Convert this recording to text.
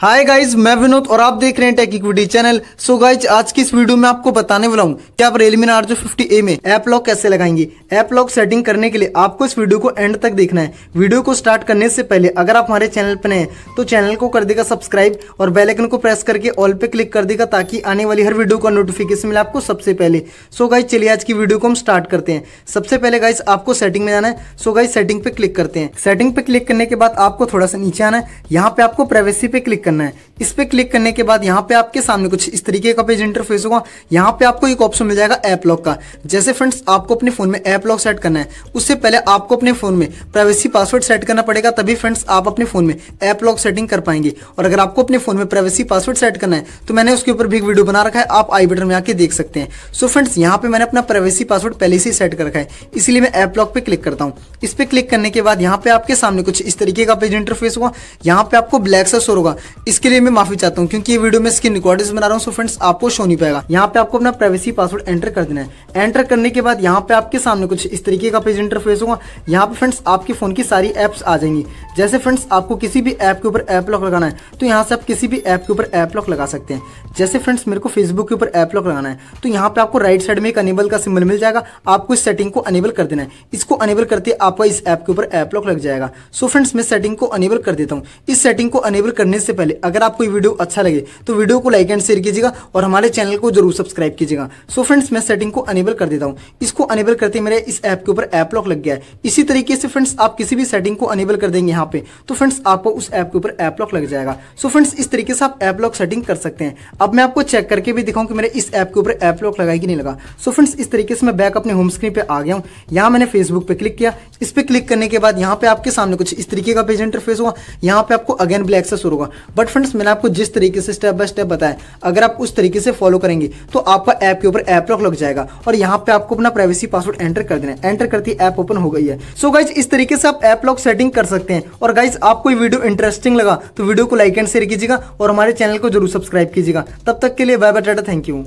hi guys मैं विनोद और आप देख रहे हैं Tech Equity channel so guys आज की इस वीडियो में आपको बताने वाला हूँ कि आप रेलमी नार्जो ए में ऐप लॉक कैसे लगाएंगे ऐप लॉक सेटिंग करने के लिए आपको इस वीडियो को एंड तक देखना है वीडियो को स्टार्ट करने से पहले अगर आप हमारे चैनल पर नए हैं तो चैनल को कर देगा सब्सक्राइब और बेलाइकन को प्रेस करके ऑल पे क्लिक कर देगा ताकि आने वाली हर वीडियो का नोटिफिकेशन मिले आपको सबसे पहले सो गाइज चलिए आज की वीडियो को हम स्टार्ट करते हैं सबसे पहले गाइज आपको सेटिंग में जाना है सो गाइज सेटिंग पे क्लिक करते हैं सेटिंग पे क्लिक करने के बाद आपको थोड़ा सा नीचे आना है यहाँ पे आपको प्राइवेसी पे क्लिक करना है इस पर क्लिक करने के बाद यहाँ पे आपके सामने कुछ इस तरीके का पेज इंटरफेस होगा यहाँ पे आपको एक ऑप्शन मिल जाएगा ऐप लॉक का जैसे फ्रेंड्स आपको अपने फोन में ऐप लॉक सेट करना है उससे पहले आपको अपने फोन में प्राइवेसी पासवर्ड सेट करना पड़ेगा तभी फ्रेंड्स आप अपने फोन में ऐप लॉक सेटिंग कर पाएंगे और अगर आपको अपने फोन में प्राइवेसी पासवर्ड सेट करना है तो मैंने उसके ऊपर भी एक वीडियो बना रखा है आप आई बटन में आके देख सकते हैं सो फ्रेंड्स यहाँ पे मैंने अपना प्राइवेसी पासवर्ड पहले से सेट कर रखा है इसलिए मैं ऐप लॉक पे क्लिक करता हूँ इस पर क्लिक करने के बाद यहाँ पे आपके सामने कुछ इस तरीके का पेज इंटरफेस होगा यहाँ पे आपको ब्लैक सा शोर होगा इसके लिए मैं माफी चाहता हूँ क्योंकि ये वीडियो में स्क्रीन रिकॉर्डिंग बना रहा हूँ सो फ्रेंड्स आपको शो नहीं पाएगा यहाँ पे आपको अपना प्राइवेसी पासवर्ड एंटर कर देना है एंटर करने के बाद यहाँ पे आपके सामने कुछ इस तरीके का पेज इंटरफेस होगा यहाँ पे फ्रेंड्स आपके फोन की सारी एप्स आ जाएंगी जैसे फ्रेंड्स आपको किसी भी ऐप के ऊपर ऐप लॉक लगाना है तो यहाँ से आप किसी भी ऐप के ऊपर ऐप लॉक लगा सकते हैं जैसे फ्रेंड्स मेरे को फेसबुक के ऊपर ऐप लॉक लगाना है तो यहाँ पे आपको राइट साइड में एक अनेबल का सिम्बल मिल जाएगा आपको इस सेटिंग को अनेबल कर देना है इसको अनेबल करते आपका इस ऐप के ऊपर ऐप लॉक लग जाएगा सो फ्रेंड्स मैं सेटिंग को अनेबल कर देता हूँ इस सेटिंग को अनेबल करने से पहले पहले अगर आपको ये वीडियो अच्छा लगे तो वीडियो को लाइक एंड शेयर कीजिएगा और हमारे चैनल को जरूर सब्सक्राइब कीजिएगा सो फ्रेंड्स मैं सेटिंग को अनेबल कर देता हूँ इसको अनेबल करते मेरे इस ऐप के ऊपर ऐप लॉक लग गया है इसी तरीके से फ्रेंड्स आप किसी भी सेटिंग को अनेबल कर देंगे यहाँ पे तो फ्रेंड्स आपको उस ऐप के ऊपर ऐप लॉक लग जाएगा सो फ्रेंड्स इस तरीके से आप ऐप लॉक सेटिंग कर सकते हैं अब मैं आपको चेक करके भी दिखाऊँ कि मेरे इस ऐप के ऊपर ऐप लॉक लगा कि नहीं लगा सो फ्रेंड्स इस तरीके से मैं बैक अपने होम स्क्रीन पर आ गया हूँ यहाँ मैंने फेसबुक पर क्लिक किया इस पर क्लिक करने के बाद यहाँ पे आपके सामने कुछ इस तरीके का पेज इंटरफेस हुआ यहाँ पे आपको अगेन ब्लैक से शुरू होगा बट फ्रेंड्स मैंने आपको जिस तरीके से स्टेप बाय स्टेप बताया अगर आप उस तरीके से फॉलो करेंगे तो आपका ऐप के ऊपर ऐप लॉक लग जाएगा और यहाँ पे आपको अपना प्राइवेसी पासवर्ड एंटर कर देना है एंटर करती ऐप ओपन हो गई है सो so गाइज इस तरीके से आप ऐप लॉक सेटिंग कर सकते हैं और गाइज आपको वीडियो इंटरेस्टिंग लगा तो वीडियो को लाइक एंड शेयर कीजिएगा और हमारे चैनल को जरूर सब्सक्राइब कीजिएगा तब तक के लिए bye bye tata thank you